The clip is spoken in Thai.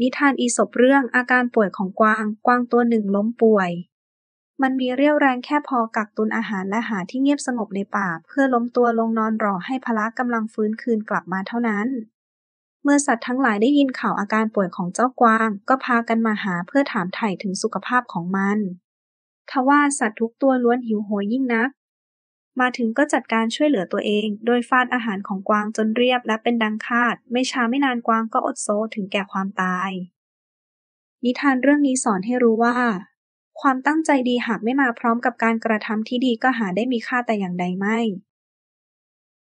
นิทานอีสบเรื่องอาการป่วยของกวาง กวางตัวหนึ่งล้มป่วย มันมีเรี่ยวแรงแค่พอกักตุนอาหารและหาที่เงียบสงบในป่าเพื่อล้มตัวลงนอนรอให้พละกำลังฟื้นคืนกลับมาเท่านั้น เมื่อสัตว์ทั้งหลายได้ยินข่าวอาการป่วยของเจ้ากวาง ก็พากันมาหาเพื่อถามไถ่ถึงสุขภาพของมันทว่าสัตว์ทุกตัวล้วนหิวโหยยิ่งนักมาถึงก็จัดการช่วยเหลือตัวเอง โดยฟาดอาหารของกวางจนเรียบและเป็นดังคาด ไม่ช้าไม่นานกวางก็อดโซถึงแก่ความตาย นิทานเรื่องนี้สอนให้รู้ว่า ความตั้งใจดีหากไม่มาพร้อมกับการกระทำที่ดีก็หาได้มีค่าแต่อย่างใดไม่